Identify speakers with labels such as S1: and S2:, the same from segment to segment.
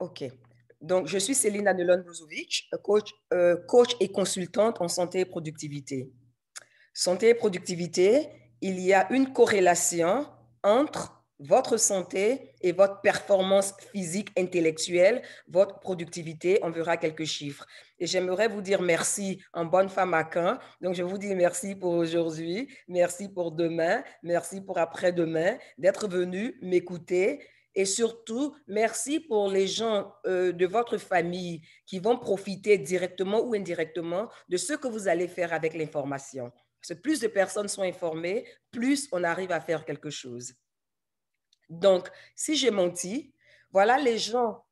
S1: OK. Donc, je suis Céline Anelon Brozovic, coach, euh, coach et consultante en santé et productivité. Santé et productivité, il y a une corrélation entre votre santé et votre performance physique, intellectuelle, votre productivité. On verra quelques chiffres. Et j'aimerais vous dire merci en bonne femme à quand Donc, je vous dis merci pour aujourd'hui, merci pour demain, merci pour après-demain, d'être venu m'écouter et surtout, merci pour les gens euh, de votre famille qui vont profiter directement ou indirectement de ce que vous allez faire avec l'information. plus de personnes sont informées, plus on arrive à faire quelque chose. Donc, si j'ai menti, voilà les gens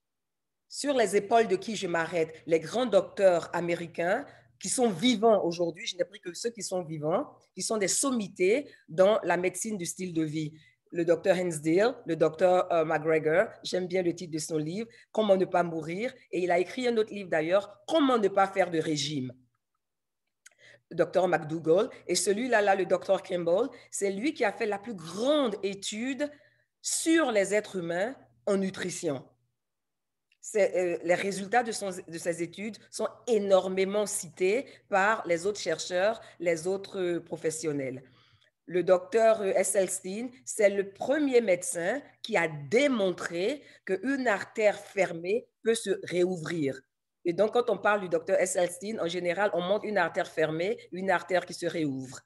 S1: sur les épaules de qui je m'arrête, les grands docteurs américains qui sont vivants aujourd'hui, je n'ai pris que ceux qui sont vivants, qui sont des sommités dans la médecine du style de vie le docteur Hensdale, le docteur euh, McGregor, j'aime bien le titre de son livre, Comment ne pas mourir, et il a écrit un autre livre d'ailleurs, Comment ne pas faire de régime. Le docteur McDougall, et celui-là, là, le docteur Kimball, c'est lui qui a fait la plus grande étude sur les êtres humains en nutrition. Euh, les résultats de, son, de ces études sont énormément cités par les autres chercheurs, les autres euh, professionnels le docteur Esselstein, euh, c'est le premier médecin qui a démontré qu'une artère fermée peut se réouvrir. Et donc, quand on parle du docteur Esselstein, en général, on montre une artère fermée, une artère qui se réouvre.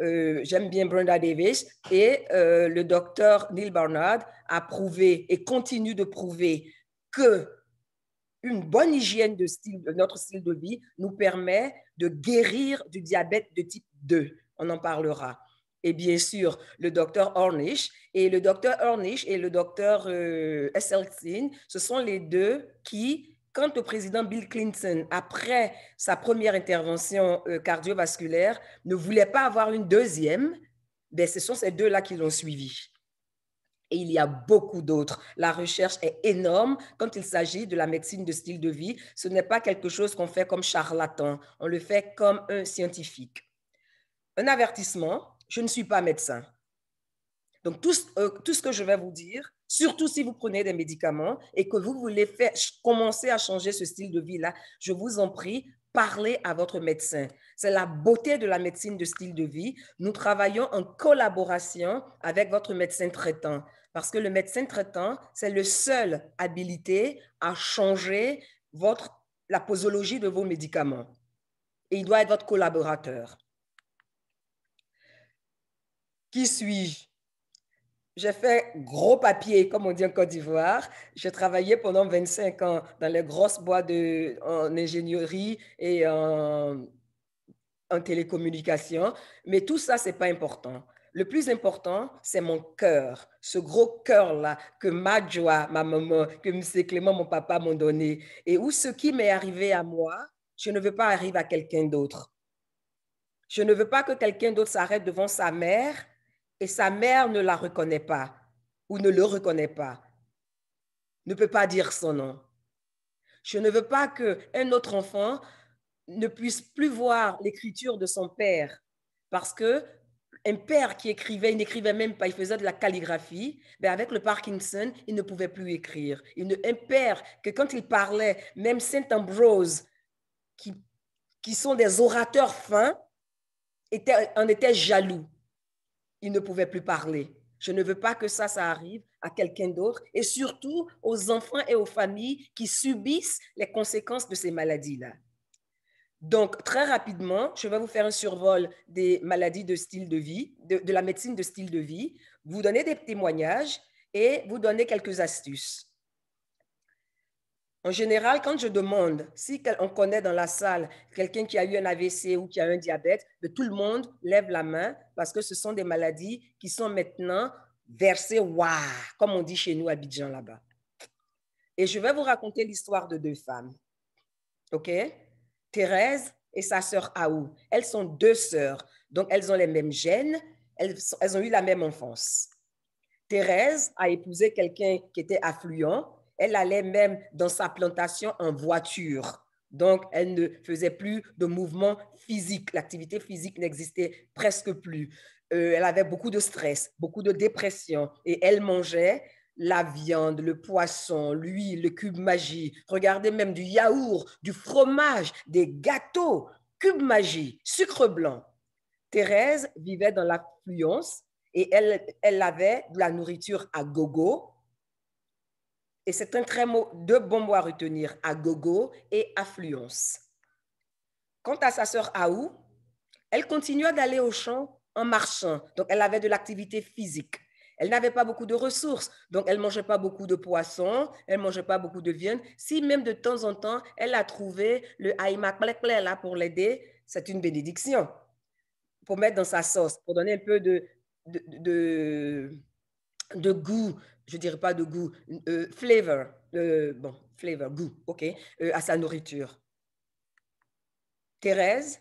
S1: Euh, j'aime bien Brenda Davis et euh, le docteur Neil Barnard a prouvé et continue de prouver que une bonne hygiène de, style, de notre style de vie nous permet de guérir du diabète de type 2. On en parlera et bien sûr le docteur Ornish. Et le docteur Ornish et le docteur euh, Esselstyn, ce sont les deux qui, quant au président Bill Clinton, après sa première intervention euh, cardiovasculaire, ne voulait pas avoir une deuxième, ben, ce sont ces deux-là qui l'ont suivi. Et il y a beaucoup d'autres. La recherche est énorme quand il s'agit de la médecine de style de vie. Ce n'est pas quelque chose qu'on fait comme charlatan, on le fait comme un scientifique. Un avertissement, je ne suis pas médecin. Donc, euh, tout, ce que je vais vous dire, surtout si vous prenez des médicaments et que vous voulez faire, commencer à changer ce style de vie-là, je vous en prie, parlez à votre médecin. C'est la beauté de la médecine de style de vie. Nous travaillons en collaboration avec votre médecin traitant parce que le médecin traitant, c'est le seul habilité à changer votre, la posologie de vos médicaments. Et il doit être votre collaborateur. Qui suis-je J'ai fait gros papier, comme on dit en Côte d'Ivoire. J'ai travaillé pendant 25 ans dans les grosses boîtes de, en ingénierie et en, en télécommunication. Mais tout ça, ce n'est pas important. Le plus important, c'est mon cœur, ce gros cœur-là que ma joie, ma maman, que M. Clément, mon papa m'ont donné. Et où ce qui m'est arrivé à moi, je ne veux pas arriver à quelqu'un d'autre. Je ne veux pas que quelqu'un d'autre s'arrête devant sa mère et sa mère ne la reconnaît pas ou ne le reconnaît pas, ne peut pas dire son nom. Je ne veux pas qu'un autre enfant ne puisse plus voir l'écriture de son père parce que un père qui écrivait, il n'écrivait même pas, il faisait de la calligraphie, mais avec le Parkinson, il ne pouvait plus écrire. Il ne, un père que quand il parlait, même Saint Ambrose, qui, qui sont des orateurs fins, était, en était jaloux il ne pouvait plus parler. Je ne veux pas que ça, ça arrive à quelqu'un d'autre et surtout aux enfants et aux familles qui subissent les conséquences de ces maladies-là. Donc, très rapidement, je vais vous faire un survol des maladies de style de vie, de, la médecine de style de vie, vous donner des témoignages et vous donner quelques astuces. En général, quand je demande, si on connaît dans la salle quelqu'un qui a eu un AVC ou qui a un diabète, tout le monde lève la main parce que ce sont des maladies qui sont maintenant versées, waouh, comme on dit chez nous à Bidjan, là-bas. Et je vais vous raconter l'histoire de deux femmes. OK? Thérèse et sa sœur Aou. Elles sont deux sœurs, donc elles ont les mêmes gènes, elles, elles ont eu la même enfance. Thérèse a épousé quelqu'un qui était affluent elle allait même dans sa plantation en voiture. Donc, elle ne faisait plus de mouvement physiques. L'activité physique n'existait presque plus. Euh, elle avait beaucoup de stress, beaucoup de dépression et elle mangeait la viande, le poisson, l'huile, le cube magie. Regardez même du yaourt, du fromage, des gâteaux, cube magie, sucre blanc. Thérèse vivait dans l'affluence et elle, elle avait de la nourriture à gogo, et c'est un très mot de bon mot à retenir, agogo et affluence. Quant à sa sœur Aou, elle continua d'aller au champ en marchant. Donc, elle avait de l'activité physique. Elle n'avait pas beaucoup de ressources, donc elle mangeait pas beaucoup de poissons, elle mangeait pas beaucoup de viande. Si même de temps en temps, elle a trouvé le haïma là pour l'aider, c'est une bénédiction. Pour mettre dans sa sauce, pour donner un peu de, de goût, je dirais pas de goût, euh, flavor, euh, bon, flavor, goût, ok, euh, à sa nourriture. Thérèse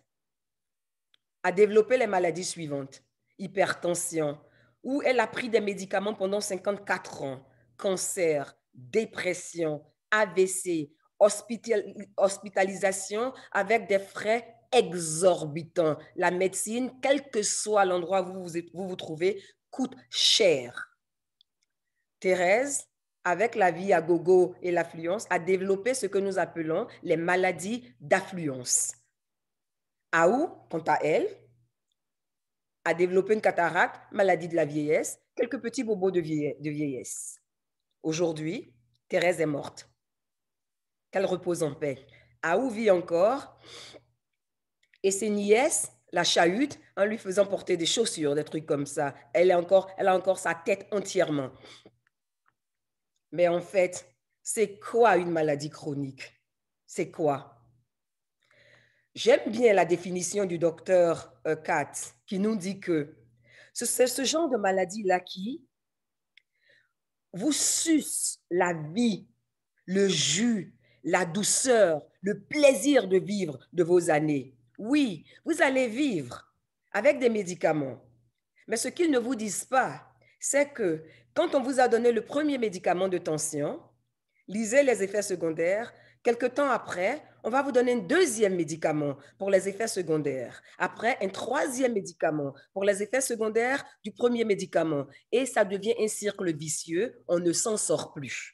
S1: a développé les maladies suivantes hypertension, où elle a pris des médicaments pendant 54 ans, cancer, dépression, AVC, hospitalisation avec des frais exorbitants. La médecine, quel que soit l'endroit où vous, vous trouvez, coûte cher. Thérèse, avec la vie à gogo et l'affluence, a développé ce que nous appelons les maladies d'affluence. Aou, quant à elle, a développé une cataracte, maladie de la vieillesse, quelques petits bobos de, vieillesse. Aujourd'hui, Thérèse est morte. Qu'elle repose en paix. Aou vit encore et ses nièces la chahutent en lui faisant porter des chaussures, des trucs comme ça. Elle, est encore, elle a encore sa tête entièrement. Mais en fait, c'est quoi une maladie chronique C'est quoi J'aime bien la définition du docteur euh, Katz qui nous dit que c'est ce genre de maladie-là qui vous suce la vie, le jus, la douceur, le plaisir de vivre de vos années. Oui, vous allez vivre avec des médicaments. Mais ce qu'ils ne vous disent pas, c'est que quand on vous a donné le premier médicament de tension, lisez les effets secondaires. Quelque temps après, on va vous donner un deuxième médicament pour les effets secondaires. Après, un troisième médicament pour les effets secondaires du premier médicament. Et ça devient un cercle vicieux. On ne s'en sort plus.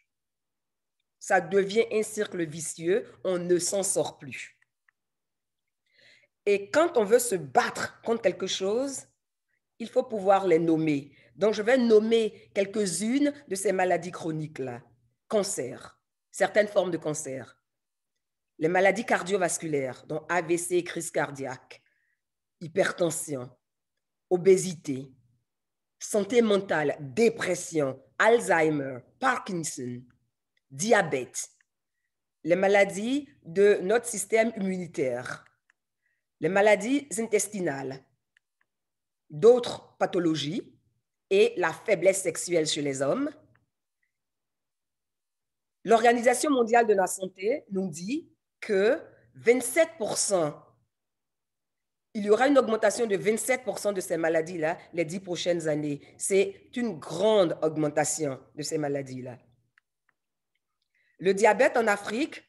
S1: Ça devient un cercle vicieux. On ne s'en sort plus. Et quand on veut se battre contre quelque chose, il faut pouvoir les nommer. Donc, je vais nommer quelques-unes de ces maladies chroniques-là. Cancer, certaines formes de cancer. Les maladies cardiovasculaires, dont AVC crise cardiaque, hypertension, obésité, santé mentale, dépression, Alzheimer, Parkinson, diabète, les maladies de notre système immunitaire, les maladies intestinales, d'autres pathologies, et la faiblesse sexuelle chez les hommes. L'Organisation mondiale de la santé nous dit que 27%, il y aura une augmentation de 27% de ces maladies-là les dix prochaines années. C'est une grande augmentation de ces maladies-là. Le diabète en Afrique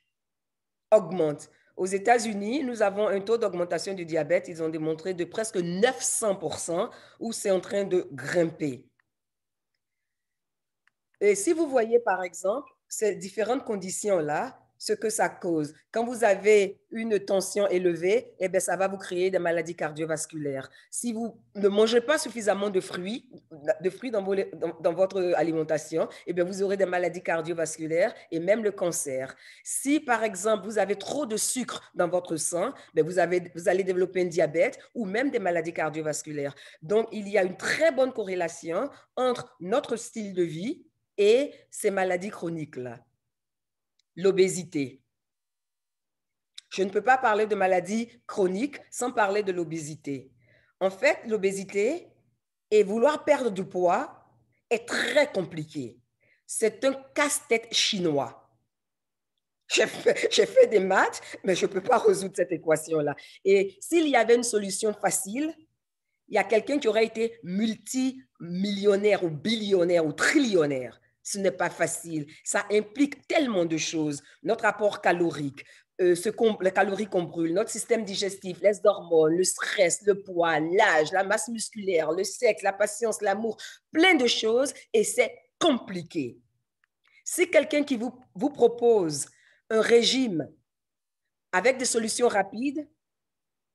S1: augmente. Aux États-Unis, nous avons un taux d'augmentation du diabète, ils ont démontré de presque 900 où c'est en train de grimper. Et si vous voyez, par exemple, ces différentes conditions-là, ce que ça cause. Quand vous avez une tension élevée, eh bien, ça va vous créer des maladies cardiovasculaires. Si vous ne mangez pas suffisamment de fruits, de fruits dans, votre alimentation, eh bien, vous aurez des maladies cardiovasculaires et même le cancer. Si, par exemple, vous avez trop de sucre dans votre sang, ben, vous, avez, vous allez développer un diabète ou même des maladies cardiovasculaires. Donc, il y a une très bonne corrélation entre notre style de vie et ces maladies chroniques-là l'obésité. Je ne peux pas parler de maladie chronique sans parler de l'obésité. En fait, l'obésité et vouloir perdre du poids est très compliqué. C'est un casse-tête chinois. J'ai fait, des maths, mais je ne peux pas résoudre cette équation-là. Et s'il y avait une solution facile, il y a quelqu'un qui aurait été multimillionnaire ou billionnaire ou trillionnaire ce n'est pas facile. Ça implique tellement de choses. Notre apport calorique, euh, ce qu'on, les calories qu'on brûle, notre système digestif, les hormones, le stress, le poids, l'âge, la masse musculaire, le sexe, la patience, l'amour, plein de choses et c'est compliqué. Si quelqu'un qui vous, vous propose un régime avec des solutions rapides,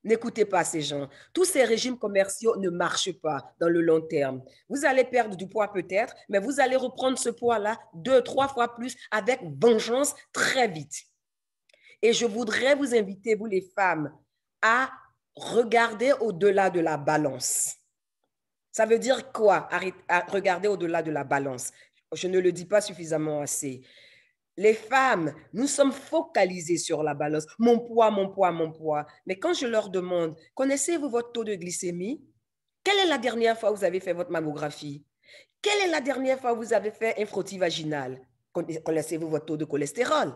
S1: N'écoutez pas ces gens. Tous ces régimes commerciaux ne marchent pas dans le long terme. Vous allez perdre du poids peut-être, mais vous allez reprendre ce poids-là deux, trois fois plus avec vengeance très vite. Et je voudrais vous inviter, vous les femmes, à regarder au-delà de la balance. Ça veut dire quoi, regarder au-delà de la balance Je ne le dis pas suffisamment assez les femmes, nous sommes focalisées sur la balance. Mon poids, mon poids, mon poids. Mais quand je leur demande, connaissez-vous votre taux de glycémie Quelle est la dernière fois que vous avez fait votre mammographie Quelle est la dernière fois que vous avez fait un frottis vaginal Connaissez-vous votre taux de cholestérol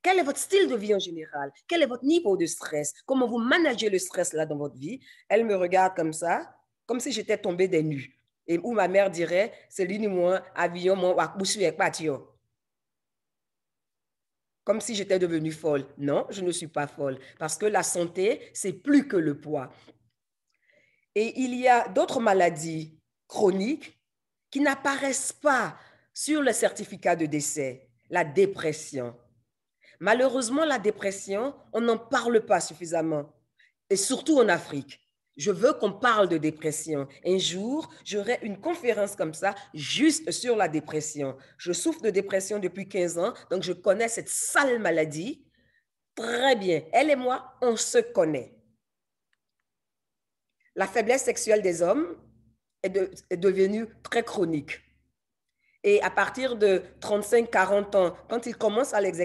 S1: Quel est votre style de vie en général Quel est votre niveau de stress Comment vous managez le stress là dans votre vie Elle me regarde comme ça, comme si j'étais tombée des nues. Et où ma mère dirait, c'est lui ou moi, avion, moi, comme si j'étais devenue folle. Non, je ne suis pas folle, parce que la santé, c'est plus que le poids. Et il y a d'autres maladies chroniques qui n'apparaissent pas sur le certificat de décès, la dépression. Malheureusement, la dépression, on n'en parle pas suffisamment, et surtout en Afrique. Je veux qu'on parle de dépression. Un jour, j'aurai une conférence comme ça, juste sur la dépression. Je souffre de dépression depuis 15 ans, donc je connais cette sale maladie. Très bien. Elle et moi, on se connaît. La faiblesse sexuelle des hommes est, devenue très chronique. Et à partir de 35-40 ans, quand ils commencent à les,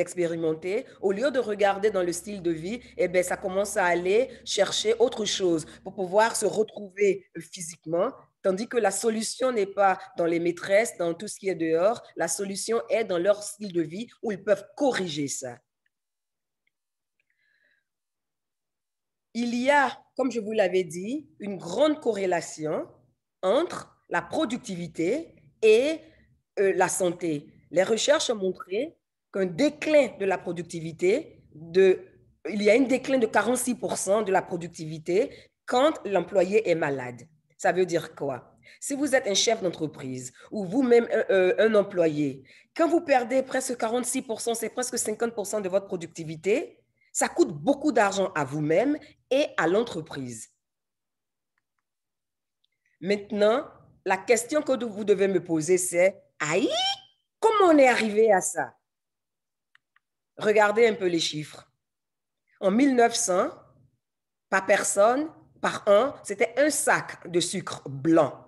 S1: expérimenter, au lieu de regarder dans le style de vie, eh bien, ça commence à aller chercher autre chose pour pouvoir se retrouver physiquement. Tandis que la solution n'est pas dans les maîtresses, dans tout ce qui est dehors, la solution est dans leur style de vie où ils peuvent corriger ça. Il y a, comme je vous l'avais dit, une grande corrélation entre la productivité et euh, la santé. Les recherches ont montré qu'un déclin de la productivité, de, il y a un déclin de 46% de la productivité quand l'employé est malade. Ça veut dire quoi Si vous êtes un chef d'entreprise ou vous-même euh, euh, un, employé, quand vous perdez presque 46%, c'est presque 50% de votre productivité, ça coûte beaucoup d'argent à vous-même et à l'entreprise. Maintenant, la question que vous devez me poser, c'est Aïe, comment on est arrivé à ça Regardez un peu les chiffres. En 1900, par personne, par an, c'était un sac de sucre blanc.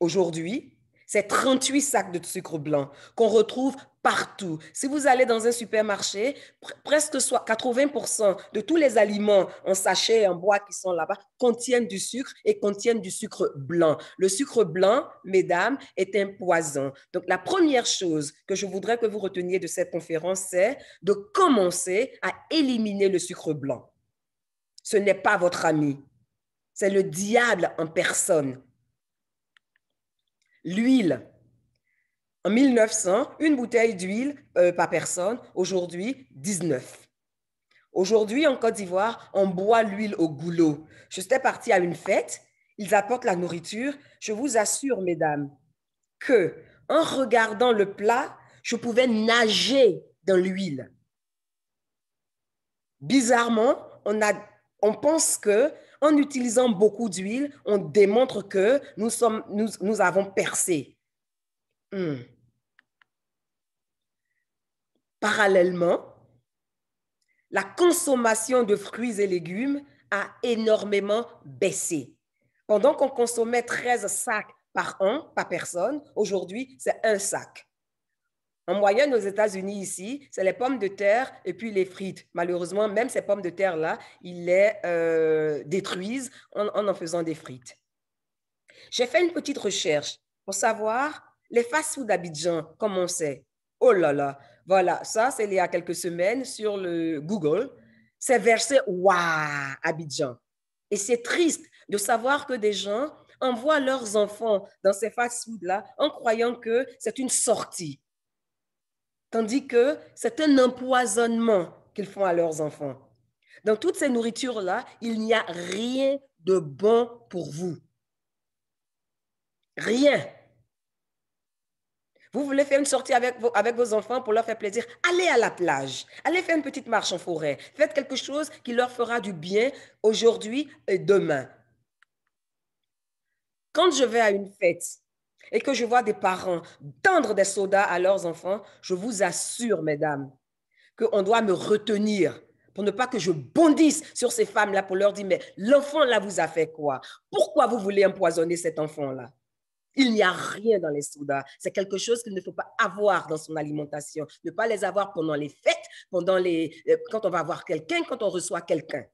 S1: Aujourd'hui, c'est 38 sacs de sucre blanc qu'on retrouve partout. Si vous allez dans un supermarché, presque soit 80% de tous les aliments en sachet en bois qui sont là-bas contiennent du sucre et contiennent du sucre blanc. Le sucre blanc, mesdames, est un poison. Donc la première chose que je voudrais que vous reteniez de cette conférence, c'est de commencer à éliminer le sucre blanc. Ce n'est pas votre ami. C'est le diable en personne l'huile. En 1900, une bouteille d'huile euh, par personne, aujourd'hui 19. Aujourd'hui, en Côte d'Ivoire, on boit l'huile au goulot. Je suis partie à une fête, ils apportent la nourriture. Je vous assure, mesdames, que en regardant le plat, je pouvais nager dans l'huile. Bizarrement, on, a, on pense que en utilisant beaucoup d'huile, on démontre que nous, sommes, nous, avons percé. Hmm. Parallèlement, la consommation de fruits et légumes a énormément baissé. Pendant qu'on consommait 13 sacs par an, par personne, aujourd'hui, c'est un sac. En moyenne, aux États-Unis, ici, c'est les pommes de terre et puis les frites. Malheureusement, même ces pommes de terre-là, ils les euh, détruisent en, en faisant des frites. J'ai fait une petite recherche pour savoir les fast-foods d'Abidjan, comme on sait. Oh là là, voilà, ça, c'est il y a quelques semaines sur le Google. C'est versé, waouh, Abidjan. Et c'est triste de savoir que des gens envoient leurs enfants dans ces fast-foods-là en croyant que c'est une sortie tandis que c'est un empoisonnement qu'ils font à leurs enfants. Dans toutes ces nourritures-là, il n'y a rien de bon pour vous. Rien. Vous voulez faire une sortie avec vos, avec vos enfants pour leur faire plaisir, allez à la plage, allez faire une petite marche en forêt, faites quelque chose qui leur fera du bien aujourd'hui et demain. Quand je vais à une fête, et que je vois des parents tendre des sodas à leurs enfants, je vous assure, mesdames, qu'on doit me retenir pour ne pas que je bondisse sur ces femmes-là pour leur dire, mais l'enfant là vous a fait quoi Pourquoi vous voulez empoisonner cet enfant-là il n'y a rien dans les sodas. C'est quelque chose qu'il ne faut pas avoir dans son alimentation. Ne pas les avoir pendant les fêtes, pendant les, euh, quand on va voir quelqu'un, quand on reçoit quelqu'un.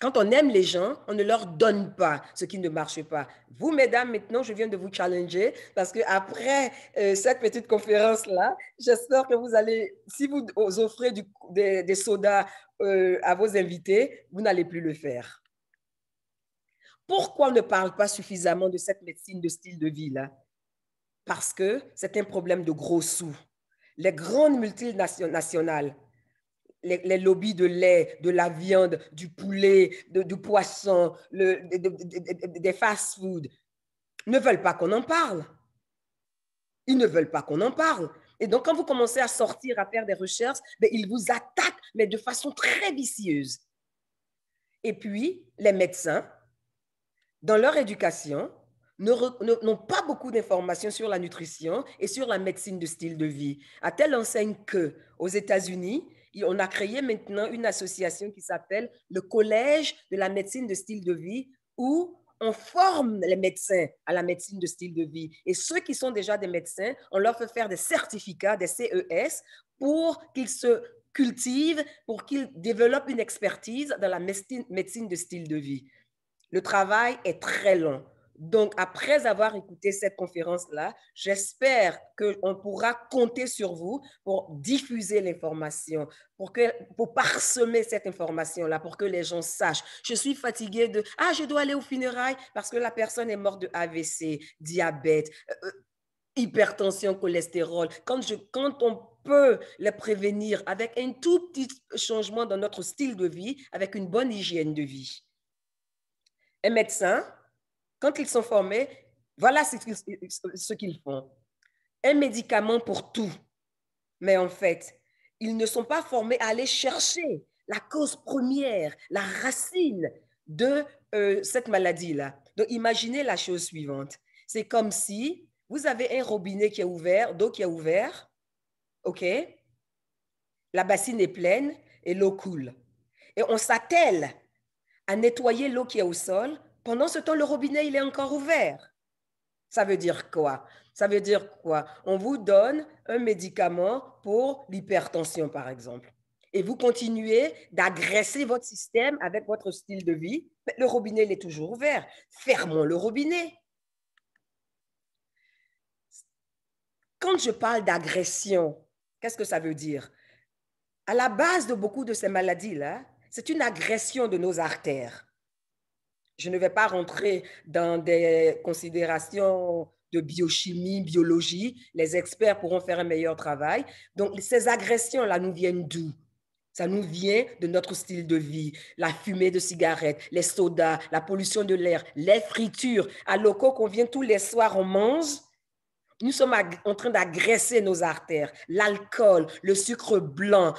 S1: Quand on aime les gens, on ne leur donne pas ce qui ne marche pas. Vous, mesdames, maintenant, je viens de vous challenger parce que après euh, cette petite conférence-là, j'espère que vous allez, si vous offrez du, des, sodas euh, à vos invités, vous n'allez plus le faire. Pourquoi on ne parle pas suffisamment de cette médecine de style de vie-là Parce que c'est un problème de gros sous. Les grandes multinationales les, lobbies de lait, de la viande, du poulet, du poisson, des fast food ne veulent pas qu'on en parle. Ils ne veulent pas qu'on en parle. Et donc, quand vous commencez à sortir, à faire des recherches, ben, ils vous attaquent, mais de façon très vicieuse. Et puis, les médecins, dans leur éducation, n'ont pas beaucoup d'informations sur la nutrition et sur la médecine de style de vie, à telle enseigne que aux États-Unis, on a créé maintenant une association qui s'appelle le Collège de la médecine de style de vie où on forme les médecins à la médecine de style de vie. Et ceux qui sont déjà des médecins, on leur fait faire des certificats, des CES, pour qu'ils se cultivent, pour qu'ils développent une expertise dans la médecine, médecine de style de vie. Le travail est très long donc, après avoir écouté cette conférence-là, j'espère qu'on pourra compter sur vous pour diffuser l'information, pour, pour parsemer cette information-là, pour que les gens sachent. Je suis fatiguée de Ah, je dois aller au funérailles parce que la personne est morte de AVC, diabète, euh, euh, hypertension, cholestérol. Quand, je, quand on peut les prévenir avec un tout petit changement dans notre style de vie, avec une bonne hygiène de vie. Un médecin, quand ils sont formés, voilà ce qu'ils font. Un médicament pour tout. Mais en fait, ils ne sont pas formés à aller chercher la cause première, la racine de euh, cette maladie-là. Donc imaginez la chose suivante. C'est comme si vous avez un robinet qui est ouvert, d'eau qui est ouvert, OK La bassine est pleine et l'eau coule. Et on s'attelle à nettoyer l'eau qui est au sol pendant ce temps, le robinet, il est encore ouvert. Ça veut dire quoi Ça veut dire quoi On vous donne un médicament pour l'hypertension, par exemple. Et vous continuez d'agresser votre système avec votre style de vie. le robinet, il est toujours ouvert. Fermons le robinet. Quand je parle d'agression, qu'est-ce que ça veut dire À la base de beaucoup de ces maladies-là, c'est une agression de nos artères. Je ne vais pas rentrer dans des considérations de biochimie, biologie. Les experts pourront faire un meilleur travail. Donc, ces agressions-là nous viennent d'où ça nous vient de notre style de vie, la fumée de cigarettes, les sodas, la pollution de l'air, les fritures. À locaux qu'on vient tous les soirs, on mange. Nous sommes en train d'agresser nos artères, l'alcool, le sucre blanc,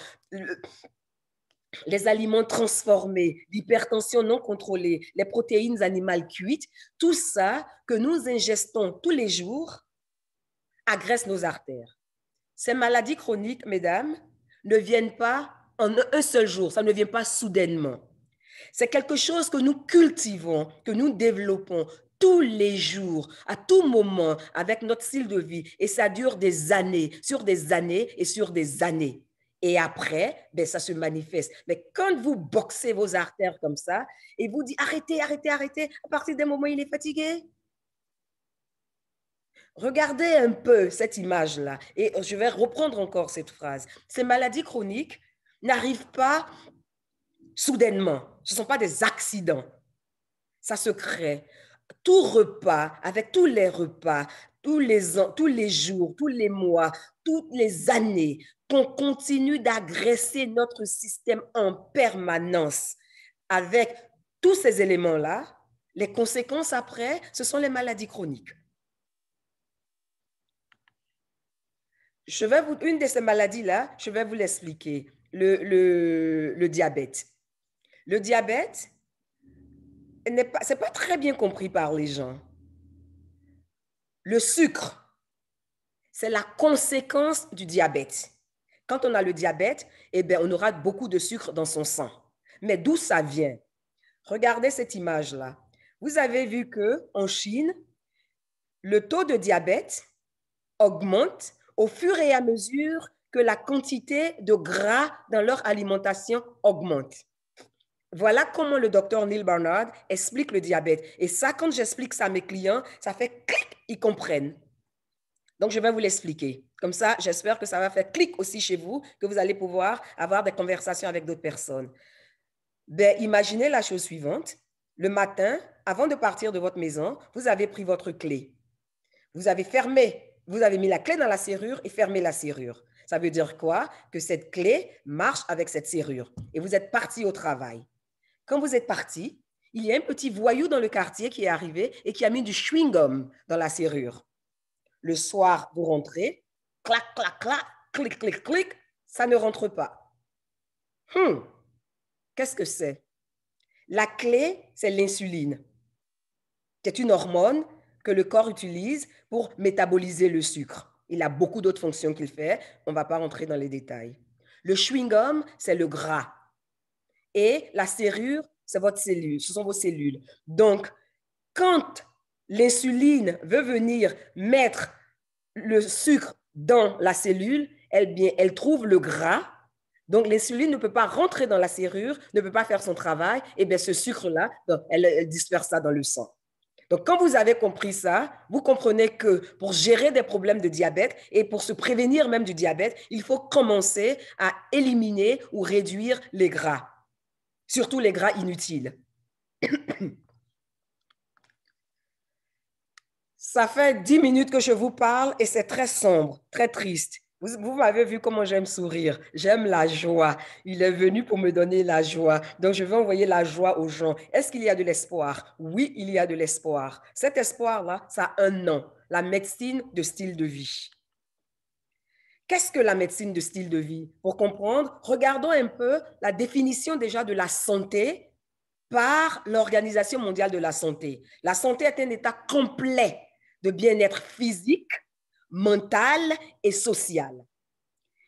S1: les aliments transformés, l'hypertension non contrôlée, les protéines animales cuites, tout ça que nous ingestons tous les jours agresse nos artères. Ces maladies chroniques, mesdames, ne viennent pas en un seul jour, ça ne vient pas soudainement. C'est quelque chose que nous cultivons, que nous développons tous les jours, à tout moment, avec notre style de vie. Et ça dure des années, sur des années et sur des années. Et après, ben, ça se manifeste. Mais quand vous boxez vos artères comme ça et vous dites arrêtez, arrêtez, arrêtez, à partir d'un moment, il est fatigué. Regardez un peu cette image-là. Et je vais reprendre encore cette phrase. Ces maladies chroniques n'arrivent pas soudainement. Ce ne sont pas des accidents. Ça se crée. Tout repas, avec tous les repas, tous les, ans, tous les jours, tous les mois, toutes les années, qu'on continue d'agresser notre système en permanence avec tous ces éléments-là, les conséquences après, ce sont les maladies chroniques. Je vais vous, une de ces maladies-là, je vais vous l'expliquer, le, diabète. Le diabète, ce n'est pas, pas très bien compris par les gens. Le sucre, c'est la conséquence du diabète. Quand on a le diabète, eh bien, on aura beaucoup de sucre dans son sang. Mais d'où ça vient Regardez cette image-là. Vous avez vu que en Chine, le taux de diabète augmente au fur et à mesure que la quantité de gras dans leur alimentation augmente. Voilà comment le docteur Neil Barnard explique le diabète. Et ça, quand j'explique ça à mes clients, ça fait clic, ils comprennent. Donc, je vais vous l'expliquer. Comme ça, j'espère que ça va faire clic aussi chez vous, que vous allez pouvoir avoir des conversations avec d'autres personnes. Ben, imaginez la chose suivante. Le matin, avant de partir de votre maison, vous avez pris votre clé. Vous avez fermé, vous avez mis la clé dans la serrure et fermé la serrure. Ça veut dire quoi? Que cette clé marche avec cette serrure et vous êtes parti au travail. Quand vous êtes parti, il y a un petit voyou dans le quartier qui est arrivé et qui a mis du chewing-gum dans la serrure. Le soir, vous rentrez, clac, clac, clac, clic, clic, clic, ça ne rentre pas. Hmm. Qu'est-ce que c'est La clé, c'est l'insuline, qui est une hormone que le corps utilise pour métaboliser le sucre. Il a beaucoup d'autres fonctions qu'il fait, on ne va pas rentrer dans les détails. Le chewing-gum, c'est le gras. Et la serrure, c'est votre cellule, ce sont vos cellules. Donc, quand l'insuline veut venir mettre le sucre dans la cellule, elle, bien, elle trouve le gras. Donc, l'insuline ne peut pas rentrer dans la serrure, ne peut pas faire son travail. Et eh bien, ce sucre-là, elle, elle disperse ça dans le sang. Donc, quand vous avez compris ça, vous comprenez que pour gérer des problèmes de diabète et pour se prévenir même du diabète, il faut commencer à éliminer ou réduire les gras, surtout les gras inutiles. Ça fait dix minutes que je vous parle et c'est très sombre, très triste. Vous, m'avez vu comment j'aime sourire, j'aime la joie. Il est venu pour me donner la joie. Donc, je vais envoyer la joie aux gens. Est-ce qu'il y a de l'espoir? Oui, il y a de l'espoir. Cet espoir-là, ça a un nom, la médecine de style de vie. Qu'est-ce que la médecine de style de vie Pour comprendre, regardons un peu la définition déjà de la santé par l'Organisation mondiale de la santé. La santé est un état complet de bien-être physique, mental et social.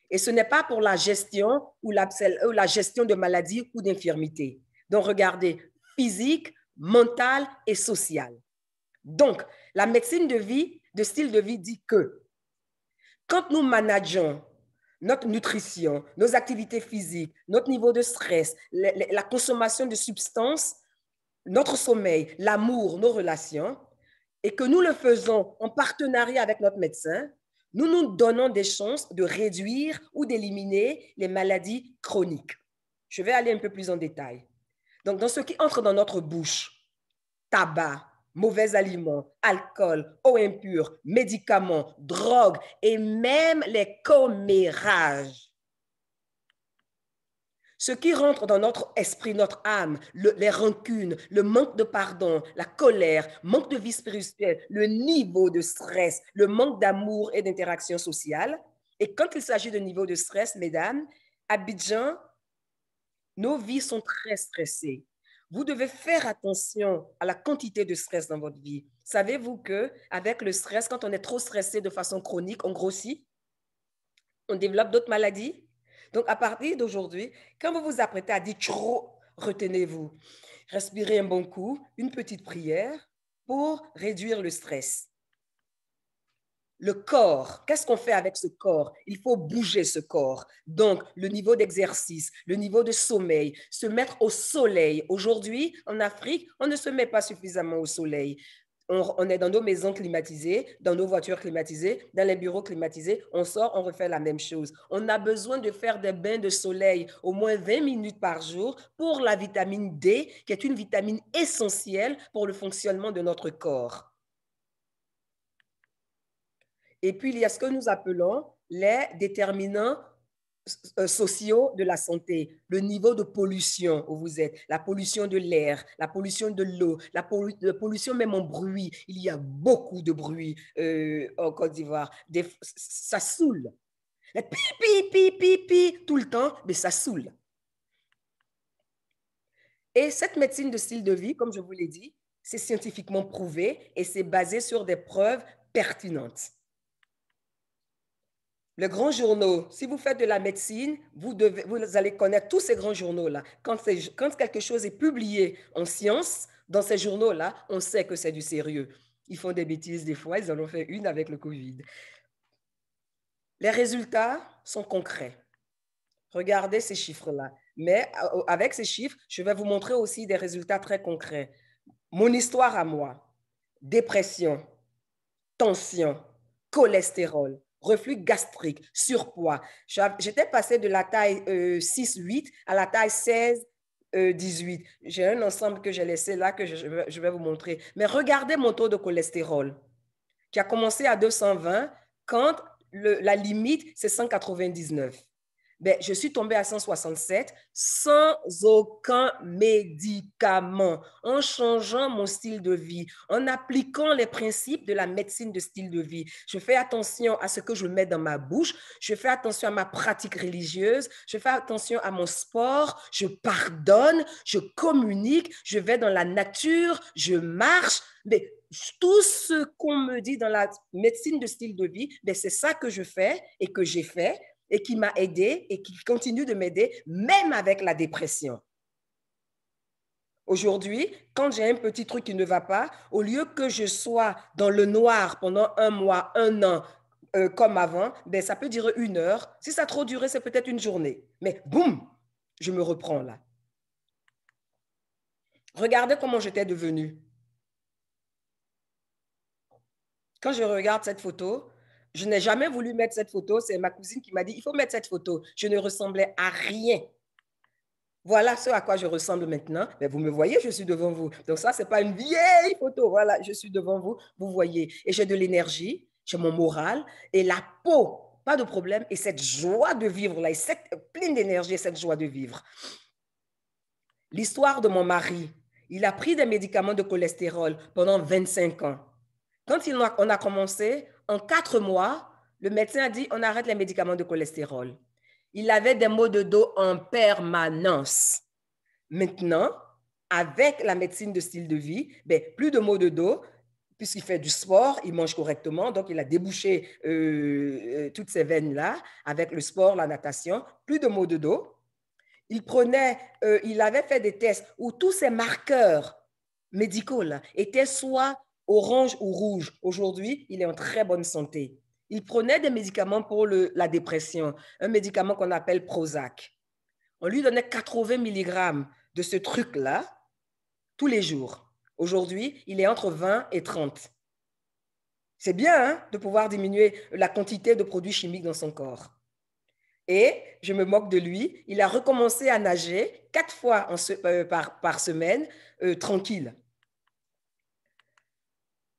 S1: Et ce n'est pas pour la gestion ou la, euh, gestion de maladies ou d'infirmités. Donc, regardez, physique, mental et social. Donc, la médecine de vie, de style de vie dit que quand nous manageons notre nutrition, nos activités physiques, notre niveau de stress, la consommation de substances, notre sommeil, l'amour, nos relations, et que nous le faisons en partenariat avec notre médecin, nous nous donnons des chances de réduire ou d'éliminer les maladies chroniques. Je vais aller un peu plus en détail. Donc, dans ce qui entre dans notre bouche, tabac, mauvais aliments, alcool, eau impure, médicaments, drogues et même les commérages. Ce qui rentre dans notre esprit, notre âme, les rancunes, le manque de pardon, la colère, manque de vie spirituelle, le niveau de stress, le manque d'amour et d'interaction sociale. Et quand il s'agit de niveau de stress, mesdames, Abidjan, nos vies sont très stressées. Vous devez faire attention à la quantité de stress dans votre vie. Savez-vous que avec le stress, quand on est trop stressé de façon chronique, on grossit, on développe d'autres maladies donc, à partir d'aujourd'hui, quand vous vous apprêtez à dire trop, retenez-vous. Respirez un bon coup, une petite prière pour réduire le stress. Le corps, qu'est-ce qu'on fait avec ce corps Il faut bouger ce corps. Donc, le niveau d'exercice, le niveau de sommeil, se mettre au soleil. Aujourd'hui, en Afrique, on ne se met pas suffisamment au soleil on, est dans nos maisons climatisées, dans nos voitures climatisées, dans les bureaux climatisés, on sort, on refait la même chose. On a besoin de faire des bains de soleil au moins 20 minutes par jour pour la vitamine D, qui est une vitamine essentielle pour le fonctionnement de notre corps. Et puis, il y a ce que nous appelons les déterminants euh, sociaux de la santé, le niveau de pollution où vous êtes, la pollution de l'air, la pollution de l'eau, la, pollution même en bruit. Il y a beaucoup de bruit euh, en Côte d'Ivoire. Ça saoule. Pi, pi, pi, pi, pi, tout le temps, mais ça saoule. Et cette médecine de style de vie, comme je vous l'ai dit, c'est scientifiquement prouvé et c'est basé sur des preuves pertinentes les grands journaux, si vous faites de la médecine, vous, devez, vous allez connaître tous ces grands journaux-là. Quand, quand, quelque chose est publié en science, dans ces journaux-là, on sait que c'est du sérieux. Ils font des bêtises des fois, ils en ont fait une avec le Covid. Les résultats sont concrets. Regardez ces chiffres-là. Mais euh, avec ces chiffres, je vais vous montrer aussi des résultats très concrets. Mon histoire à moi, dépression, tension, cholestérol, reflux gastrique, surpoids. J'étais passée de la taille 6-8 euh, à la taille 16. 18. Euh, j'ai un ensemble que j'ai laissé là que je vais, vous montrer. Mais regardez mon taux de cholestérol qui a commencé à 220 quand la limite, c'est 199 ben, je suis tombée à 167 sans aucun médicament, en changeant mon style de vie, en appliquant les principes de la médecine de style de vie. Je fais attention à ce que je mets dans ma bouche, je fais attention à ma pratique religieuse, je fais attention à mon sport, je pardonne, je communique, je vais dans la nature, je marche. Mais tout ce qu'on me dit dans la médecine de style de vie, ben c'est ça que je fais et que j'ai fait et qui m'a aidé et qui continue de m'aider, même avec la dépression. Aujourd'hui, quand j'ai un petit truc qui ne va pas, au lieu que je sois dans le noir pendant un mois, un an, euh, comme avant, ben, ça peut durer une heure. Si ça a trop duré, c'est peut-être une journée. Mais boum, je me reprends là. Regardez comment j'étais devenue. Quand je regarde cette photo, je n'ai jamais voulu mettre cette photo. C'est ma cousine qui m'a dit, il faut mettre cette photo. Je ne ressemblais à rien. Voilà ce à quoi je ressemble maintenant. Mais vous me voyez, je suis devant vous. Donc ça, ce n'est pas une vieille photo. Voilà, je suis devant vous, vous voyez. Et j'ai de l'énergie, j'ai mon moral et la peau, pas de problème. Et cette joie de vivre là, pleine d'énergie, cette joie de vivre. L'histoire de mon mari, il a pris des médicaments de cholestérol pendant 25 ans. Quand il on a commencé, en quatre mois, le médecin a dit on arrête les médicaments de cholestérol. Il avait des maux de dos en permanence. Maintenant, avec la médecine de style de vie, ben, plus de maux de dos, puisqu'il fait du sport, il mange correctement, donc il a débouché euh, euh, toutes ces veines-là avec le sport, la natation, plus de maux de dos. Il prenait, euh, il avait fait des tests où tous ces marqueurs médicaux étaient soit orange ou rouge, aujourd'hui, il est en très bonne santé. Il prenait des médicaments pour la dépression, un médicament qu'on appelle Prozac. On lui donnait 80 mg de ce truc-là tous les jours. Aujourd'hui, il est entre 20 et 30. C'est bien hein, de pouvoir diminuer la quantité de produits chimiques dans son corps. Et je me moque de lui, il a recommencé à nager quatre fois euh, par, semaine, euh, tranquille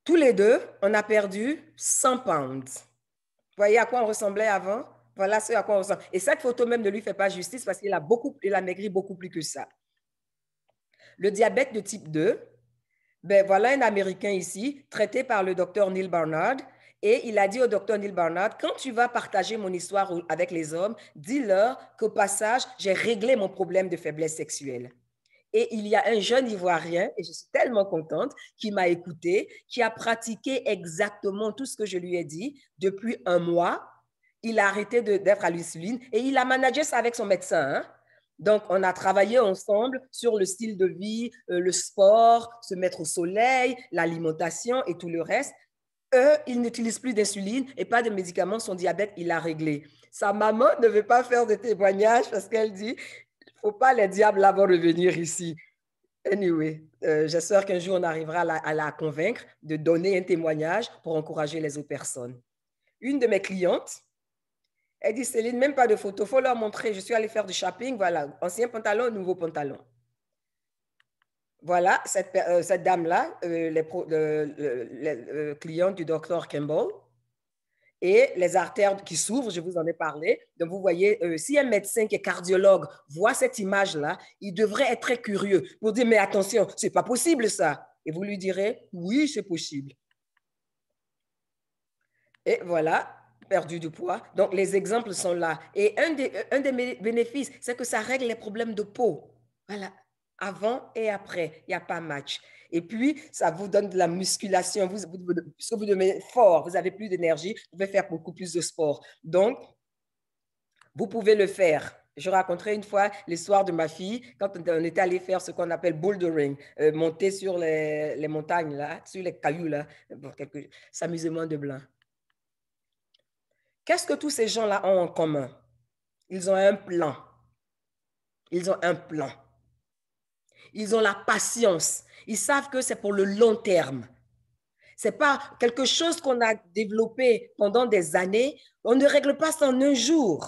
S1: tous les deux, on a perdu 100 pounds. Vous voyez à quoi on ressemblait avant? Voilà ce à quoi on ressemble. Et cette photo même ne lui fait pas justice parce qu'il a, beaucoup, il a maigri beaucoup plus que ça. Le diabète de type 2, ben voilà un Américain ici, traité par le docteur Neil Barnard. Et il a dit au docteur Neil Barnard, quand tu vas partager mon histoire avec les hommes, dis-leur qu'au passage, j'ai réglé mon problème de faiblesse sexuelle. Et il y a un jeune Ivoirien, et je suis tellement contente, qui m'a écouté, qui a pratiqué exactement tout ce que je lui ai dit depuis un mois. Il a arrêté d'être à l'insuline et il a managé ça avec son médecin. Hein. Donc, on a travaillé ensemble sur le style de vie, euh, le sport, se mettre au soleil, l'alimentation et tout le reste. Eux, ils n'utilisent plus d'insuline et pas de médicaments. Son diabète, il l'a réglé. Sa maman ne veut pas faire de témoignage parce qu'elle dit faut pas les diables avant de revenir ici. Anyway, euh, j'espère qu'un jour on arrivera à la, convaincre de donner un témoignage pour encourager les autres personnes. Une de mes clientes, elle dit Céline, même pas de photo, faut leur montrer. Je suis allée faire du shopping, voilà, ancien pantalon, nouveau pantalon. Voilà, cette, euh, cette dame-là, euh, les, les, cliente du docteur Campbell, et les artères qui s'ouvrent, je vous en ai parlé. Donc, vous voyez, euh, si un médecin qui est cardiologue voit cette image-là, il devrait être très curieux pour dire, mais attention, c'est pas possible ça. Et vous lui direz, oui, c'est possible. Et voilà, perdu du poids. Donc, les exemples sont là. Et un des, euh, un des bénéfices, c'est que ça règle les problèmes de peau. Voilà, avant et après, il n'y a pas match. Et puis, ça vous donne de la musculation. Vous, vous, vous, puisque vous devenez fort, vous avez plus d'énergie, vous pouvez faire beaucoup plus de sport. Donc, vous pouvez le faire. Je raconterai une fois l'histoire de ma fille quand on était allé faire ce qu'on appelle bouldering, euh, monter sur les, montagnes, là, sur les cailloux, là, pour quelques, de blanc. Qu'est-ce que tous ces gens-là ont en commun Ils ont un plan. Ils ont un plan ils ont la patience, ils savent que c'est pour le long terme. Ce n'est pas quelque chose qu'on a développé pendant des années. On ne règle pas ça en un jour.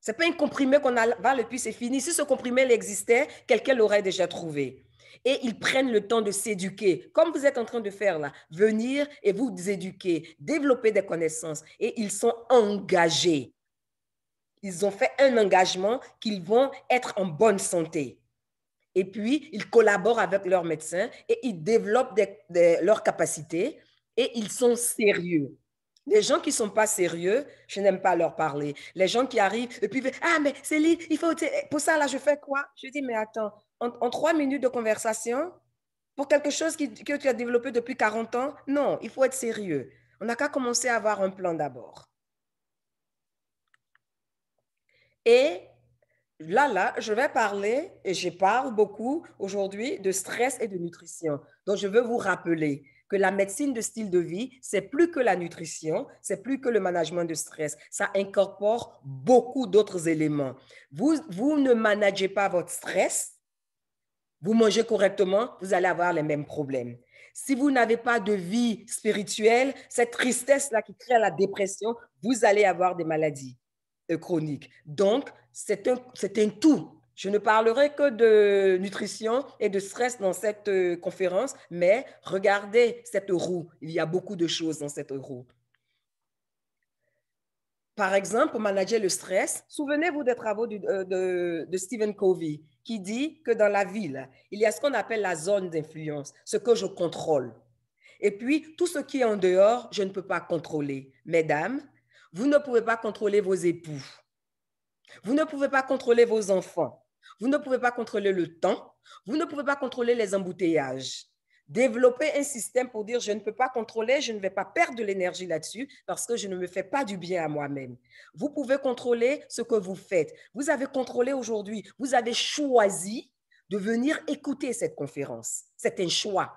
S1: C'est pas un comprimé qu'on va le puis c'est fini. Si ce comprimé existait, quelqu'un l'aurait déjà trouvé. Et ils prennent le temps de s'éduquer, comme vous êtes en train de faire là. Venir et vous éduquer, développer des connaissances. Et ils sont engagés. Ils ont fait un engagement qu'ils vont être en bonne santé et puis ils collaborent avec leurs médecins et ils développent leurs capacités et ils sont sérieux. Les gens qui ne sont pas sérieux, je n'aime pas leur parler. Les gens qui arrivent et puis, ah, mais Céline, il faut, pour ça, là, je fais quoi Je dis, mais attends, en, trois minutes de conversation, pour quelque chose qui, que tu as développé depuis 40 ans, non, il faut être sérieux. On n'a qu'à commencer à avoir un plan d'abord. Et là, là, je vais parler, et je parle beaucoup aujourd'hui, de stress et de nutrition. Donc, je veux vous rappeler que la médecine de style de vie, c'est plus que la nutrition, c'est plus que le management de stress. Ça incorpore beaucoup d'autres éléments. Vous, vous ne managez pas votre stress, vous mangez correctement, vous allez avoir les mêmes problèmes. Si vous n'avez pas de vie spirituelle, cette tristesse-là qui crée la dépression, vous allez avoir des maladies. Euh, chronique. Donc, c'est un, un tout. Je ne parlerai que de nutrition et de stress dans cette euh, conférence, mais regardez cette roue. Il y a beaucoup de choses dans cette roue. Par exemple, pour manager le stress, souvenez-vous des travaux euh, de Stephen Covey qui dit que dans la ville, il y a ce qu'on appelle la zone d'influence, ce que je contrôle. Et puis, tout ce qui est en dehors, je ne peux pas contrôler. Mesdames, vous ne pouvez pas contrôler vos époux. Vous ne pouvez pas contrôler vos enfants. Vous ne pouvez pas contrôler le temps. Vous ne pouvez pas contrôler les embouteillages. Développer un système pour dire je ne peux pas contrôler, je ne vais pas perdre de l'énergie là-dessus parce que je ne me fais pas du bien à moi-même. Vous pouvez contrôler ce que vous faites. Vous avez contrôlé aujourd'hui. Vous avez choisi de venir écouter cette conférence. C'est un choix.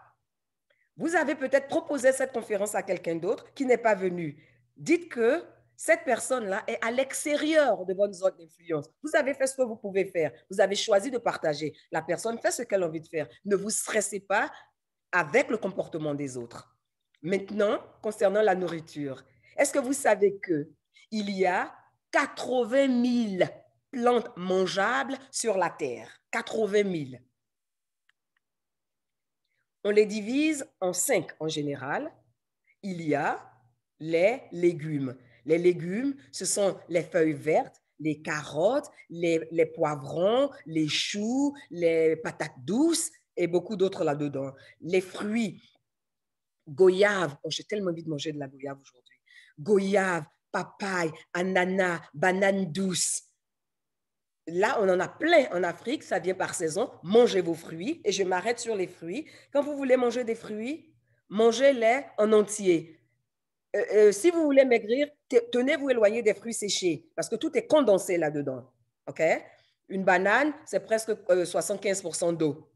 S1: Vous avez peut-être proposé cette conférence à quelqu'un d'autre qui n'est pas venu. Dites que cette personne-là est à l'extérieur de votre zone d'influence. Vous avez fait ce que vous pouvez faire. Vous avez choisi de partager. La personne fait ce qu'elle a envie de faire. Ne vous stressez pas avec le comportement des autres. Maintenant, concernant la nourriture, est-ce que vous savez que il y a 80 000 plantes mangeables sur la terre 80 000. On les divise en cinq en général. Il y a les légumes. Les légumes, ce sont les feuilles vertes, les carottes, les, poivrons, les choux, les patates douces et beaucoup d'autres là-dedans. Les fruits, goyave, oh, j'ai tellement envie de manger de la goyave aujourd'hui. Goyave, papaye, ananas, banane douce. Là, on en a plein en Afrique, ça vient par saison. Mangez vos fruits et je m'arrête sur les fruits. Quand vous voulez manger des fruits, mangez-les en entier. Euh, euh, si vous voulez maigrir, tenez-vous éloigné des fruits séchés parce que tout est condensé là-dedans. OK? Une banane, c'est presque 75% euh, d'eau.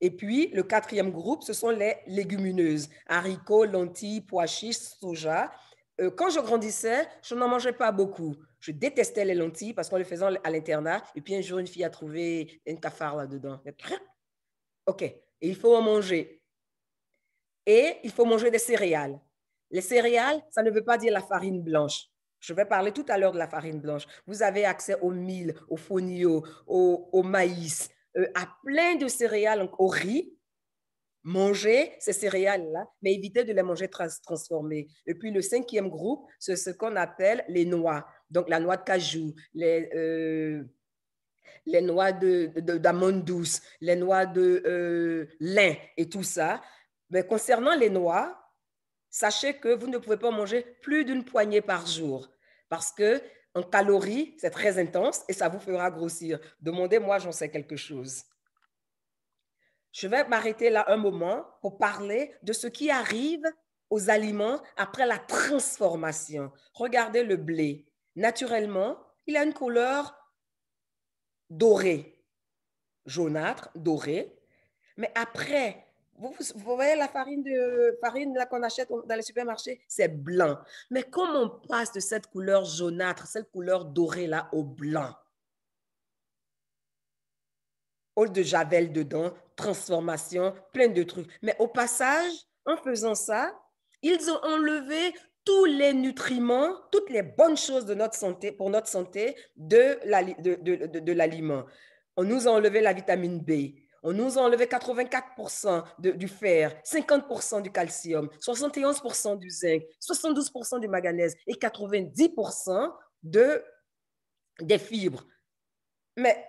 S1: Et puis, le quatrième groupe, ce sont les légumineuses, haricots, lentilles, pois chiches, soja. quand je grandissais, je n'en mangeais pas beaucoup. Je détestais les lentilles parce qu'on les faisait à l'internat. Et puis, un jour, une fille a trouvé une cafard là-dedans. OK. il faut en manger. Et il faut manger des céréales. Les céréales, ça ne veut pas dire la farine blanche. Je vais parler tout à l'heure de la farine blanche. Vous avez accès au mil, au fonio, au, maïs, euh, à plein de céréales, donc au riz. Manger ces céréales-là, mais éviter de les manger transformées. Et puis le cinquième groupe, c'est ce qu'on appelle les noix. Donc la noix de cajou, les, euh, les noix d'amande de, douce, les noix de euh, lin et tout ça. Mais concernant les noix, sachez que vous ne pouvez pas manger plus d'une poignée par jour parce que en calories, c'est très intense et ça vous fera grossir. Demandez-moi, j'en sais quelque chose. Je vais m'arrêter là un moment pour parler de ce qui arrive aux aliments après la transformation. Regardez le blé. Naturellement, il a une couleur dorée, jaunâtre, dorée. Mais après vous, voyez la farine, de, farine là qu'on achète dans les supermarchés, c'est blanc. Mais comment on passe de cette couleur jaunâtre, cette couleur dorée là, au blanc Eau de javel dedans, transformation, plein de trucs. Mais au passage, en faisant ça, ils ont enlevé tous les nutriments, toutes les bonnes choses de notre santé, pour notre santé de l'aliment. on nous a enlevé la vitamine B, on nous a enlevé 84% du fer, 50% du calcium, 71% du zinc, 72% du manganèse et 90% de, des fibres. Mais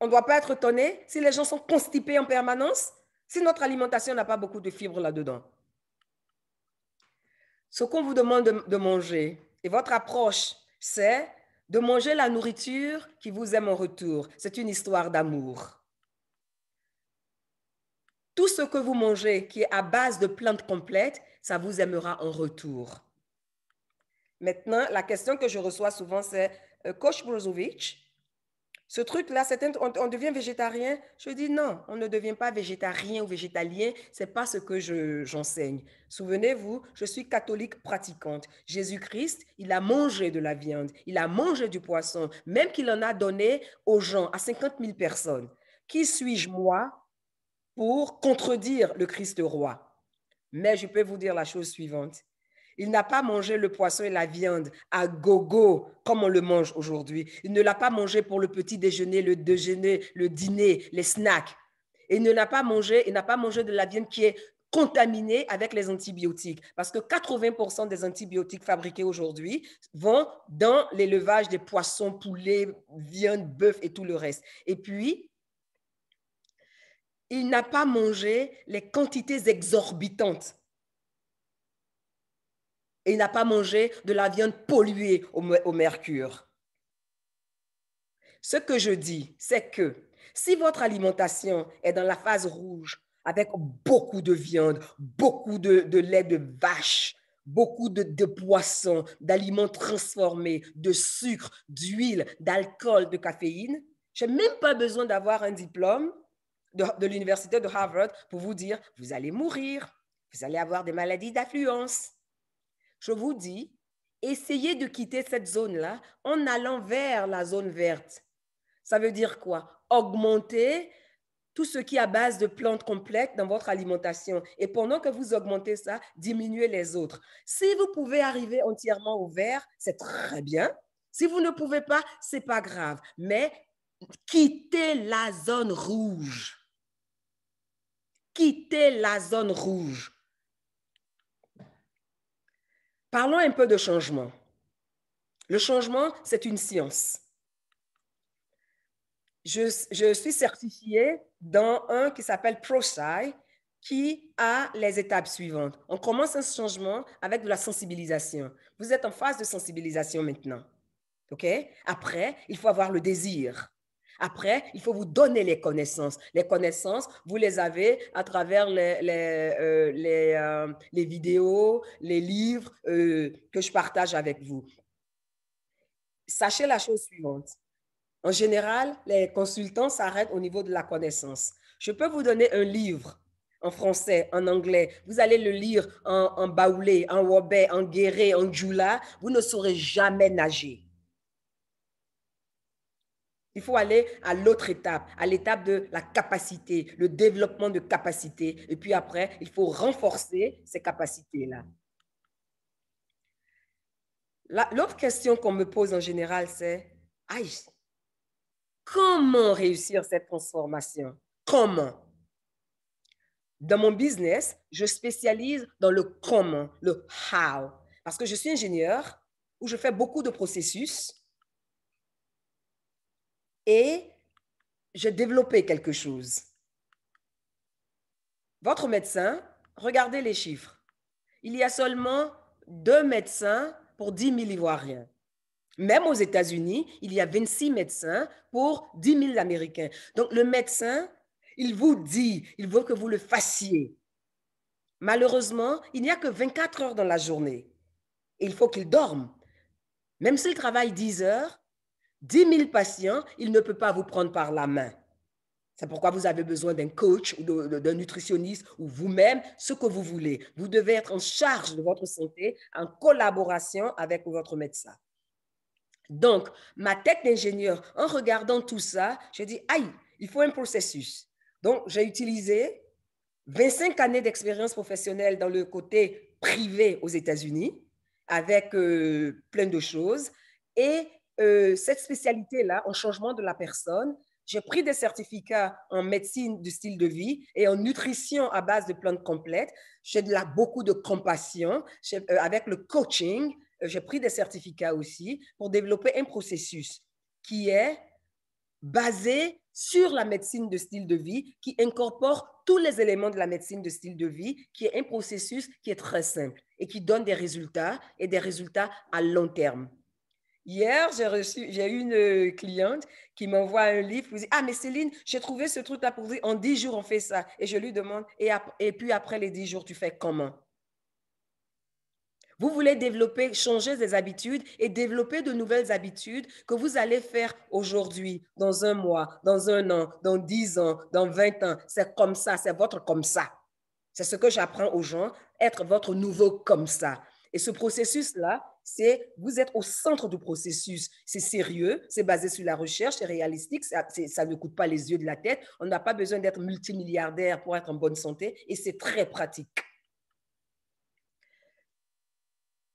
S1: on ne doit pas être étonné si les gens sont constipés en permanence, si notre alimentation n'a pas beaucoup de fibres là-dedans. Ce qu'on vous demande de manger, et votre approche, c'est de manger la nourriture qui vous aime en retour. C'est une histoire d'amour. Tout ce que vous mangez qui est à base de plantes complètes, ça vous aimera en retour. Maintenant, la question que je reçois souvent, c'est euh, Coach Brozovic, ce truc-là, on, devient végétarien. Je dis non, on ne devient pas végétarien ou végétalien. C'est pas ce que j'enseigne. Souvenez-vous, je suis catholique pratiquante. Jésus-Christ, il a mangé de la viande, il a mangé du poisson, même qu'il en a donné aux gens, à 50 000 personnes. Qui suis-je moi pour contredire le Christ roi. Mais je peux vous dire la chose suivante. Il n'a pas mangé le poisson et la viande à gogo comme on le mange aujourd'hui. Il ne l'a pas mangé pour le petit déjeuner, le déjeuner, le dîner, les snacks. il ne l'a pas mangé, il n'a pas mangé de la viande qui est contaminée avec les antibiotiques. Parce que 80% des antibiotiques fabriqués aujourd'hui vont dans l'élevage des poissons, poulets, viande, bœuf et tout le reste. Et puis, il n'a pas mangé les quantités exorbitantes. il n'a pas mangé de la viande polluée au, mercure. Ce que je dis, c'est que si votre alimentation est dans la phase rouge, avec beaucoup de viande, beaucoup de, lait de vache, beaucoup de, de poissons, d'aliments transformés, de sucre, d'huile, d'alcool, de caféine, je n'ai même pas besoin d'avoir un diplôme de, l'université de Harvard pour vous dire, vous allez mourir, vous allez avoir des maladies d'affluence. Je vous dis, essayez de quitter cette zone-là en allant vers la zone verte. Ça veut dire quoi Augmenter tout ce qui est à base de plantes complètes dans votre alimentation. Et pendant que vous augmentez ça, diminuez les autres. Si vous pouvez arriver entièrement au vert, c'est très bien. Si vous ne pouvez pas, c'est pas grave. Mais quittez la zone rouge quitter la zone rouge. Parlons un peu de changement. Le changement, c'est une science. Je, suis certifiée dans un qui s'appelle ProSci, qui a les étapes suivantes. On commence un changement avec de la sensibilisation. Vous êtes en phase de sensibilisation maintenant. OK? Après, il faut avoir le désir. Après, il faut vous donner les connaissances. Les connaissances, vous les avez à travers les, euh, euh, vidéos, les livres euh, que je partage avec vous. Sachez la chose suivante. En général, les consultants s'arrêtent au niveau de la connaissance. Je peux vous donner un livre en français, en anglais. Vous allez le lire en, en baoulé, en wobé, en guéré, en djoula. Vous ne saurez jamais nager. Il faut aller à l'autre étape, à l'étape de la capacité, le développement de capacité. Et puis après, il faut renforcer ces capacités-là. L'autre question qu'on me pose en général, c'est, aïe, comment réussir cette transformation Comment Dans mon business, je spécialise dans le comment, le how. Parce que je suis ingénieur, où je fais beaucoup de processus, et j'ai développé quelque chose. Votre médecin, regardez les chiffres. Il y a seulement deux médecins pour 10 000 Ivoiriens. Même aux États-Unis, il y a 26 médecins pour 10 000 Américains. Donc le médecin, il vous dit, il veut que vous le fassiez. Malheureusement, il n'y a que 24 heures dans la journée. Il faut qu'il dorme. Même s'il travaille 10 heures, 10 000 patients, il ne peut pas vous prendre par la main. C'est pourquoi vous avez besoin d'un coach ou d'un nutritionniste ou vous-même, ce que vous voulez. Vous devez être en charge de votre santé en collaboration avec votre médecin. Donc, ma tête d'ingénieur, en regardant tout ça, j'ai dit, aïe, il faut un processus. Donc, j'ai utilisé 25 années d'expérience professionnelle dans le côté privé aux États-Unis, avec euh, plein de choses, et euh, cette spécialité-là en changement de la personne. J'ai pris des certificats en médecine du style de vie et en nutrition à base de plantes complètes. J'ai de là beaucoup de compassion. Euh, avec le coaching, euh, j'ai pris des certificats aussi pour développer un processus qui est basé sur la médecine de style de vie, qui incorpore tous les éléments de la médecine de style de vie, qui est un processus qui est très simple et qui donne des résultats et des résultats à long terme. Hier, j'ai reçu, j'ai eu une euh, cliente qui m'envoie un livre me dit, « Ah, mais Céline, j'ai trouvé ce truc-là pour vous. en 10 jours, on fait ça. Et je lui demande et, et puis après les 10 jours, tu fais comment Vous voulez développer, changer des habitudes et développer de nouvelles habitudes que vous allez faire aujourd'hui, dans un mois, dans un an, dans 10 ans, dans 20 ans. C'est comme ça, c'est votre comme ça. C'est ce que j'apprends aux gens, être votre nouveau comme ça. Et ce processus-là, c'est vous êtes au centre du processus. C'est sérieux, c'est basé sur la recherche, c'est réalistique, ça, ne coûte pas les yeux de la tête. On n'a pas besoin d'être multimilliardaire pour être en bonne santé et c'est très pratique.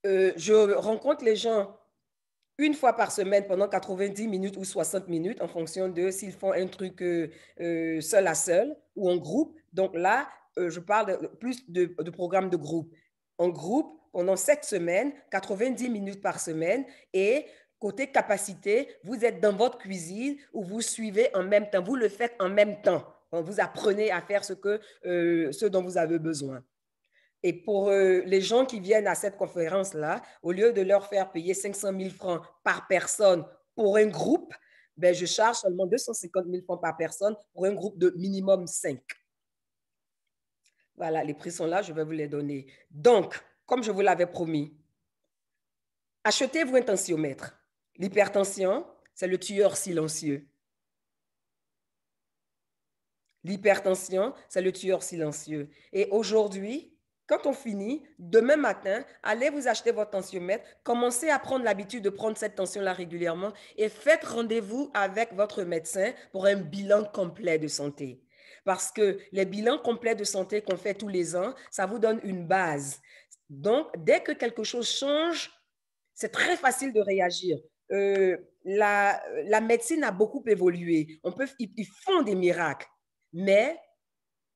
S1: Euh, je rencontre les gens une fois par semaine pendant 90 minutes ou 60 minutes en fonction de s'ils font un truc euh, euh, seul à seul ou en groupe. Donc là, je parle plus de, de, programmes de groupe en groupe pendant sept semaines, 90 minutes par semaine. Et côté capacité, vous êtes dans votre cuisine où vous suivez en même temps, vous le faites en même temps. Vous apprenez à faire ce, que, euh, ce dont vous avez besoin. Et pour euh, les gens qui viennent à cette conférence-là, au lieu de leur faire payer 500 000 francs par personne pour un groupe, ben, je charge seulement 250 000 francs par personne pour un groupe de minimum 5. Voilà, les prix sont là, je vais vous les donner. Donc, comme je vous l'avais promis, achetez-vous un tensiomètre. L'hypertension, c'est le tueur silencieux. L'hypertension, c'est le tueur silencieux. Et aujourd'hui, quand on finit, demain matin, allez vous acheter votre tensiomètre, commencez à prendre l'habitude de prendre cette tension-là régulièrement et faites rendez-vous avec votre médecin pour un bilan complet de santé parce que les bilans complets de santé qu'on fait tous les ans, ça vous donne une base. Donc, dès que quelque chose change, c'est très facile de réagir. Euh, la, médecine a beaucoup évolué. On peut, ils, font des miracles, mais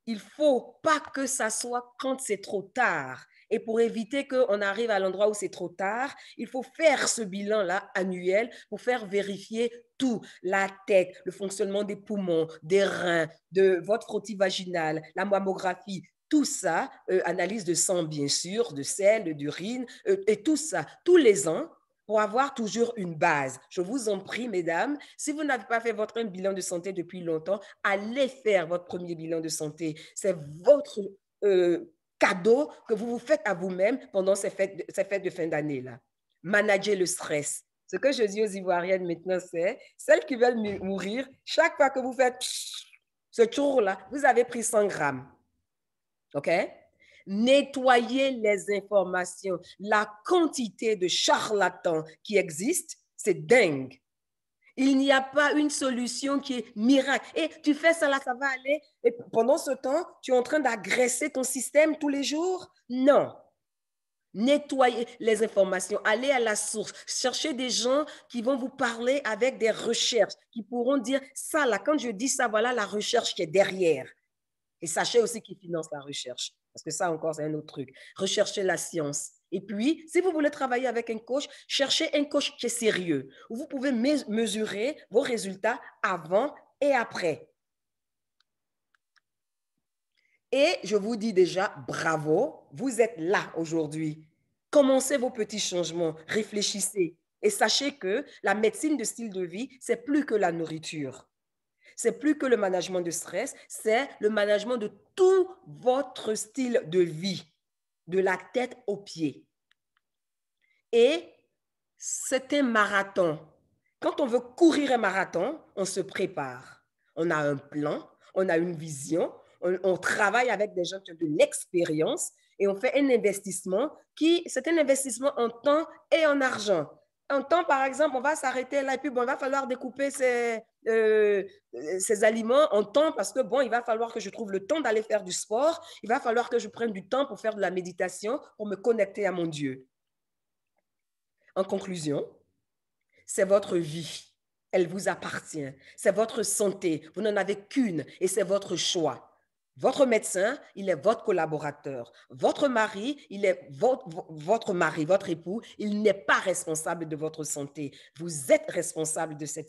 S1: il faut pas que ça soit quand c'est trop tard. Et pour éviter qu'on arrive à l'endroit où c'est trop tard, il faut faire ce bilan-là annuel pour faire vérifier tout, la tête, le fonctionnement des poumons, des reins, de votre frottis vaginal, la mammographie, tout ça, euh, analyse de sang bien sûr, de sel, d'urine, euh, et tout ça, tous les ans, pour avoir toujours une base. Je vous en prie, mesdames, si vous n'avez pas fait votre bilan de santé depuis longtemps, allez faire votre premier bilan de santé. C'est votre euh, cadeau que vous vous faites à vous-même pendant ces fêtes, ces fêtes de fin d'année-là. Manager le stress, ce que je dis aux Ivoiriennes maintenant, c'est celles qui veulent mourir, chaque fois que vous faites ce tour-là, vous avez pris 100 grammes. OK? Nettoyez les informations. La quantité de charlatans qui existent, c'est dingue. Il n'y a pas une solution qui est miracle. Et eh, tu fais ça là, ça va aller. Et pendant ce temps, tu es en train d'agresser ton système tous les jours? Non nettoyer les informations, aller à la source, cherchez des gens qui vont vous parler avec des recherches, qui pourront dire ça là, quand je dis ça, voilà la recherche qui est derrière. Et sachez aussi qui finance la recherche, parce que ça encore, c'est un autre truc. Recherchez la science. Et puis, si vous voulez travailler avec un coach, cherchez un coach qui est sérieux, où vous pouvez mesurer vos résultats avant et après. Et je vous dis déjà, bravo, vous êtes là aujourd'hui. Commencez vos petits changements, réfléchissez et sachez que la médecine de style de vie, c'est plus que la nourriture. C'est plus que le management de stress, c'est le management de tout votre style de vie, de la tête aux pieds. Et c'est un marathon. Quand on veut courir un marathon, on se prépare. On a un plan, on a une vision, on, travaille avec des gens qui ont de l'expérience et on fait un investissement qui, c'est un investissement en temps et en argent. En temps, par exemple, on va s'arrêter là et puis bon, il va falloir découper ces, euh, ces aliments en temps parce que bon, il va falloir que je trouve le temps d'aller faire du sport, il va falloir que je prenne du temps pour faire de la méditation, pour me connecter à mon Dieu. En conclusion, c'est votre vie, elle vous appartient, c'est votre santé, vous n'en avez qu'une et c'est votre choix. Votre médecin, il est votre collaborateur. Votre mari, il est votre, votre mari, votre époux, il n'est pas responsable de votre santé. Vous êtes responsable de cette